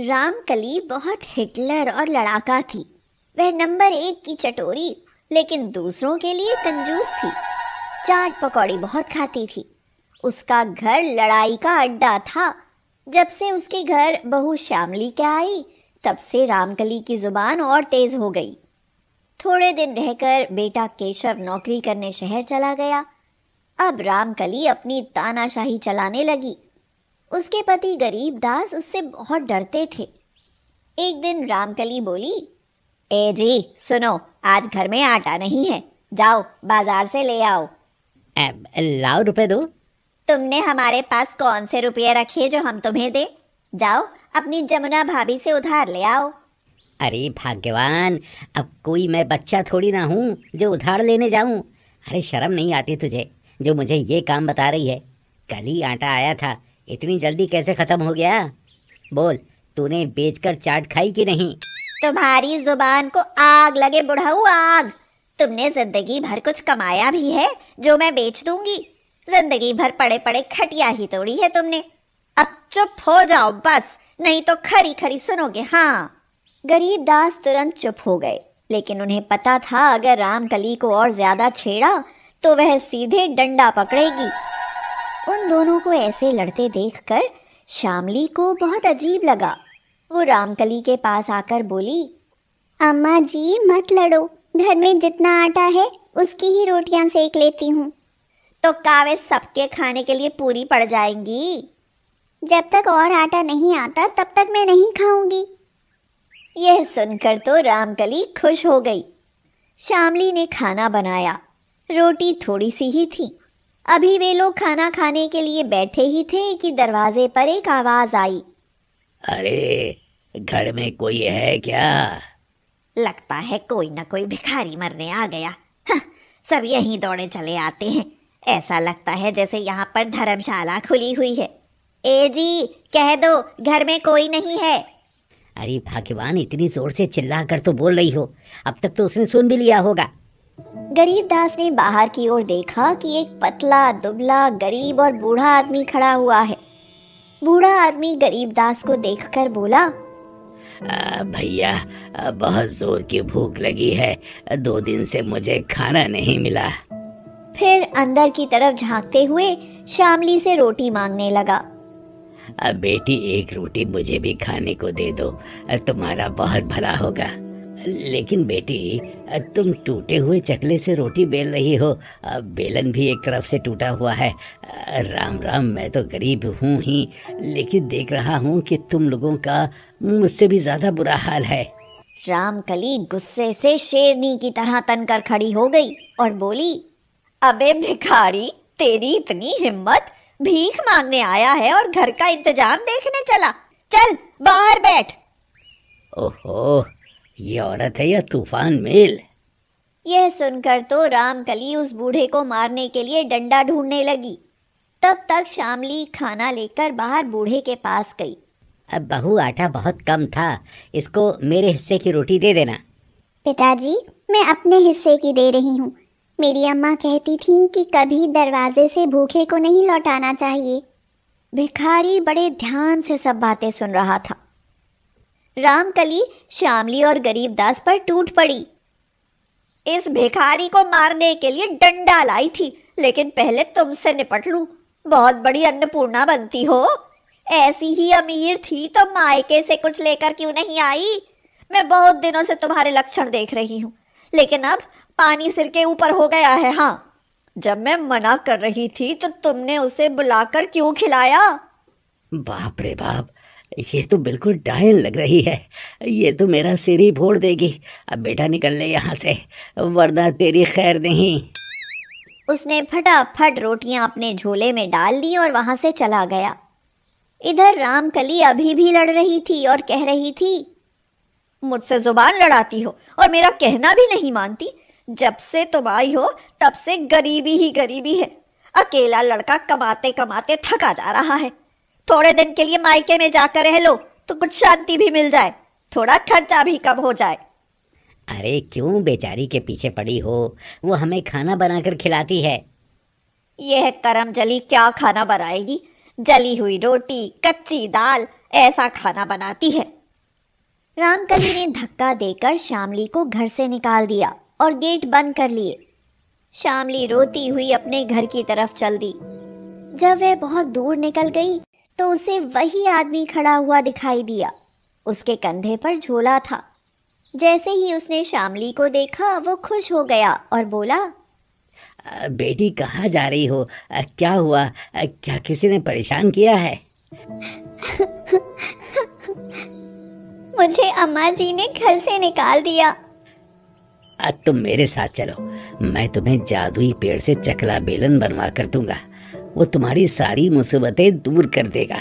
रामकली बहुत हिटलर और लड़ाका थी वह नंबर एक की चटोरी लेकिन दूसरों के लिए कंजूस थी चाट पकौड़ी बहुत खाती थी उसका घर लड़ाई का अड्डा था जब से उसके घर बहु श्यामली के आई तब से रामकली की ज़ुबान और तेज़ हो गई थोड़े दिन रहकर बेटा केशव नौकरी करने शहर चला गया अब रामकली अपनी तानाशाही चलाने लगी उसके पति गरीब दास उससे बहुत डरते थे एक दिन रामकली बोली ए जी सुनो आज घर में आटा नहीं है जाओ बाजार से ले आओ लाओ रुपए दो तुमने हमारे पास कौन से रुपये रखे जो हम तुम्हें दे जाओ अपनी जमुना भाभी से उधार ले आओ अरे भाग्यवान अब कोई मैं बच्चा थोड़ी ना हूँ जो उधार लेने जाऊँ अरे शर्म नहीं आती तुझे जो मुझे ये काम बता रही है कल ही आटा आया था इतनी जल्दी कैसे खत्म हो गया बोल तूने बेचकर चाट खाई कि नहीं तुम्हारी जुबान को आग लगे बुढ़ाऊ आग तुमने जिंदगी भर कुछ कमाया भी है जो मैं बेच दूंगी जिंदगी भर पड़े पड़े खटिया ही तोड़ी है तुमने अब चुप हो जाओ बस नहीं तो खरी खरी सुनोगे हाँ गरीब दास तुरंत चुप हो गए लेकिन उन्हें पता था अगर रामकली को और ज्यादा छेड़ा तो वह सीधे डंडा पकड़ेगी दोनों को ऐसे लड़ते देखकर शामली को बहुत अजीब लगा वो रामकली के पास आकर बोली अम्मा जी मत लड़ो घर में जितना आटा है उसकी ही रोटियां सेक लेती हूँ तो कावे सबके खाने के लिए पूरी पड़ जाएंगी जब तक और आटा नहीं आता तब तक मैं नहीं खाऊंगी यह सुनकर तो रामकली खुश हो गई शामली ने खाना बनाया रोटी थोड़ी सी ही थी अभी वे लोग खाना खाने के लिए बैठे ही थे कि दरवाजे पर एक आवाज आई अरे घर में कोई है क्या लगता है कोई ना कोई भिखारी मरने आ गया हाँ, सब यहीं दौड़े चले आते हैं ऐसा लगता है जैसे यहाँ पर धर्मशाला खुली हुई है ए जी कह दो घर में कोई नहीं है अरे भाग्यवान इतनी जोर से चिल्ला कर तो बोल रही हो अब तक तो उसने सुन भी लिया होगा गरीब दास ने बाहर की ओर देखा कि एक पतला दुबला गरीब और बूढ़ा आदमी खड़ा हुआ है बूढ़ा आदमी गरीब दास को देखकर बोला भैया बहुत जोर की भूख लगी है दो दिन से मुझे खाना नहीं मिला फिर अंदर की तरफ झांकते हुए शामली से रोटी मांगने लगा बेटी एक रोटी मुझे भी खाने को दे दो तुम्हारा बहुत भला होगा लेकिन बेटी तुम टूटे हुए चकले से रोटी बेल रही हो बेलन भी एक तरफ से टूटा हुआ है राम राम मैं तो गरीब हूँ ही लेकिन देख रहा हूँ कि तुम लोगों का मुझसे भी ज़्यादा बुरा हाल है रामकली गुस्से से शेरनी की तरह तन कर खड़ी हो गई और बोली अबे भिखारी तेरी इतनी हिम्मत भीख मांगने आया है और घर का इंतजाम देखने चला चल बाहर बैठ ओहो ये औरत है या तूफान मेल यह सुनकर तो रामकली उस बूढ़े को मारने के लिए डंडा ढूंढने लगी तब तक शामली खाना लेकर बाहर बूढ़े के पास गई अब बहू आटा बहुत कम था इसको मेरे हिस्से की रोटी दे देना पिताजी मैं अपने हिस्से की दे रही हूँ मेरी अम्मा कहती थी कि कभी दरवाजे से भूखे को नहीं लौटाना चाहिए भिखारी बड़े ध्यान से सब बातें सुन रहा था रामकली श्यामली और गरीबदास पर टूट पड़ी इस भिखारी को मारने के लिए डंडा लाई थी लेकिन पहले तुमसे निपट लूं बहुत बड़ी अन्नपूर्णा बनती हो ऐसी ही अमीर थी तो मायके से कुछ लेकर क्यों नहीं आई मैं बहुत दिनों से तुम्हारे लक्षण देख रही हूँ लेकिन अब पानी सिर के ऊपर हो गया है हाँ जब मैं मना कर रही थी तो तुमने उसे बुलाकर क्यों खिलाया बाप रे बाप ये तो बिल्कुल डायन लग रही है ये तो मेरा सिर ही फोड़ देगी अब बेटा निकल ले यहाँ से वरना तेरी खैर नहीं उसने फटाफट रोटियां अपने झोले में डाल दी और वहां से चला गया इधर रामकली अभी भी लड़ रही थी और कह रही थी मुझसे जुबान लड़ाती हो और मेरा कहना भी नहीं मानती जब से तुम आई हो तब से गरीबी ही गरीबी है अकेला लड़का कमाते कमाते थका जा रहा है थोड़े दिन के लिए मायके में जाकर रह लो तो कुछ शांति भी मिल जाए थोड़ा खर्चा भी कम हो जाए अरे क्यों बेचारी के पीछे पड़ी हो वो हमें खाना बनाकर खिलाती है यह करम जली क्या खाना बनाएगी जली हुई रोटी कच्ची दाल ऐसा खाना बनाती है रामकली ने धक्का देकर श्यामली को घर से निकाल दिया और गेट बंद कर लिए श्यामली रोती हुई अपने घर की तरफ चल दी जब वह बहुत दूर निकल गई तो उसे वही आदमी खड़ा हुआ दिखाई दिया उसके कंधे पर झोला था जैसे ही उसने शामली को देखा वो खुश हो गया और बोला बेटी कहाँ जा रही हो क्या हुआ क्या किसी ने परेशान किया है मुझे अम्मा जी ने घर से निकाल दिया आज तुम मेरे साथ चलो मैं तुम्हें जादुई पेड़ से चकला बेलन बनवा कर दूंगा वो तुम्हारी सारी मुसीबतें दूर कर देगा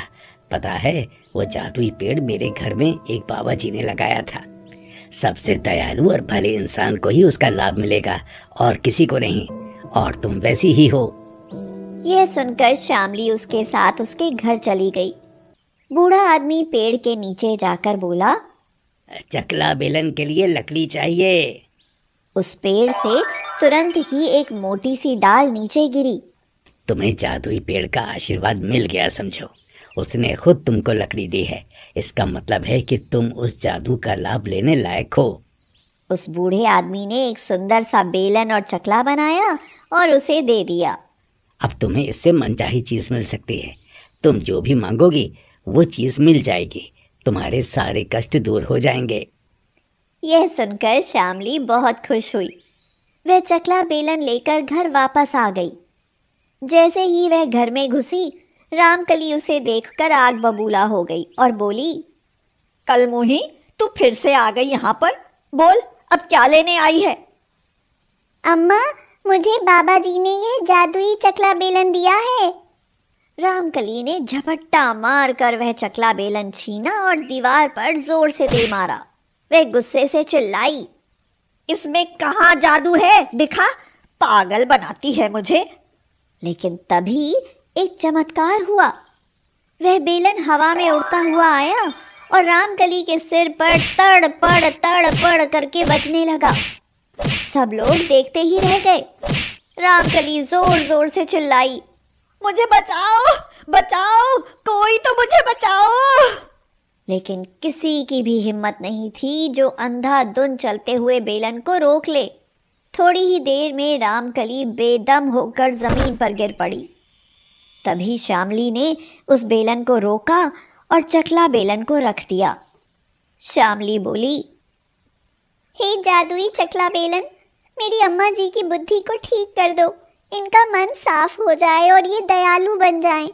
पता है वो जादुई पेड़ मेरे घर में एक बाबा जी ने लगाया था सबसे दयालु और भले इंसान को ही उसका लाभ मिलेगा और किसी को नहीं और तुम वैसी ही हो यह सुनकर श्यामली उसके साथ उसके घर चली गई बूढ़ा आदमी पेड़ के नीचे जाकर बोला चकला बेलन के लिए लकड़ी चाहिए उस पेड़ से तुरंत ही एक मोटी सी डाल नीचे गिरी तुम्हें जादुई पेड़ का आशीर्वाद मिल गया समझो उसने खुद तुमको लकड़ी दी है इसका मतलब है कि तुम उस जादू का लाभ लेने लायक हो उस बूढ़े आदमी ने एक सुंदर सा बेलन और चकला बनाया और उसे दे दिया अब तुम्हें इससे मनचाही चीज मिल सकती है तुम जो भी मांगोगी वो चीज मिल जाएगी तुम्हारे सारे कष्ट दूर हो जाएंगे यह सुनकर श्यामली बहुत खुश हुई वह चकला बेलन लेकर घर वापस आ गई जैसे ही वह घर में घुसी रामकली उसे देखकर आग बबूला हो गई और बोली कल मोही तू फिर से आ गई यहाँ पर बोल अब क्या लेने आई है अम्मा मुझे बाबा जी ने यह जादुई चकला बेलन दिया है रामकली ने झपट्टा मार कर वह चकला बेलन छीना और दीवार पर जोर से दे मारा वह गुस्से से चिल्लाई इसमें कहा जादू है दिखा पागल बनाती है मुझे लेकिन तभी एक चमत्कार हुआ वह बेलन हवा में उड़ता हुआ आया और रामकली के सिर पर तड़ पड़ तड़ पड़ करके बचने लगा सब लोग देखते ही रह गए रामकली जोर जोर से चिल्लाई मुझे बचाओ बचाओ कोई तो मुझे बचाओ लेकिन किसी की भी हिम्मत नहीं थी जो अंधाधुन चलते हुए बेलन को रोक ले थोड़ी ही देर में रामकली बेदम होकर ज़मीन पर गिर पड़ी तभी श्यामली ने उस बेलन को रोका और चकला बेलन को रख दिया श्यामली बोली हे जादुई चकला बेलन मेरी अम्मा जी की बुद्धि को ठीक कर दो इनका मन साफ हो जाए और ये दयालु बन जाए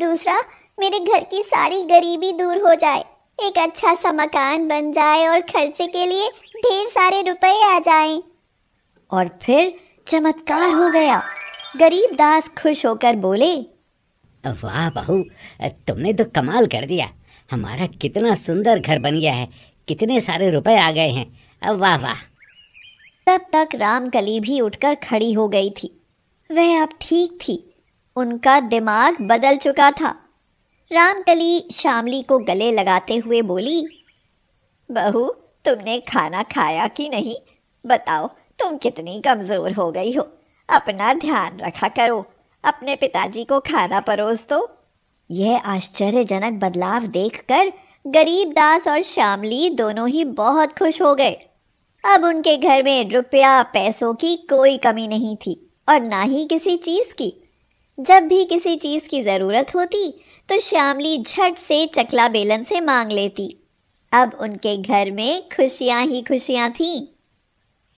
दूसरा मेरे घर की सारी गरीबी दूर हो जाए एक अच्छा सा मकान बन जाए और खर्चे के लिए ढेर सारे रुपए आ जाएं। और फिर चमत्कार हो गया गरीब दास खुश होकर बोले वाह बहू तुमने तो कमाल कर दिया हमारा कितना सुंदर घर बन गया है कितने सारे रुपए आ गए हैं वाह वाह तब तक रामकली भी उठकर खड़ी हो गई थी वह अब ठीक थी उनका दिमाग बदल चुका था रामकली शामली को गले लगाते हुए बोली बहू तुमने खाना खाया कि नहीं बताओ तुम कितनी कमज़ोर हो गई हो अपना ध्यान रखा करो अपने पिताजी को खाना परोस दो यह आश्चर्यजनक बदलाव देखकर गरीब दास और श्यामली दोनों ही बहुत खुश हो गए अब उनके घर में रुपया पैसों की कोई कमी नहीं थी और ना ही किसी चीज़ की जब भी किसी चीज़ की ज़रूरत होती तो श्यामली झट से चकला बेलन से मांग लेती अब उनके घर में खुशियाँ ही खुशियाँ थीं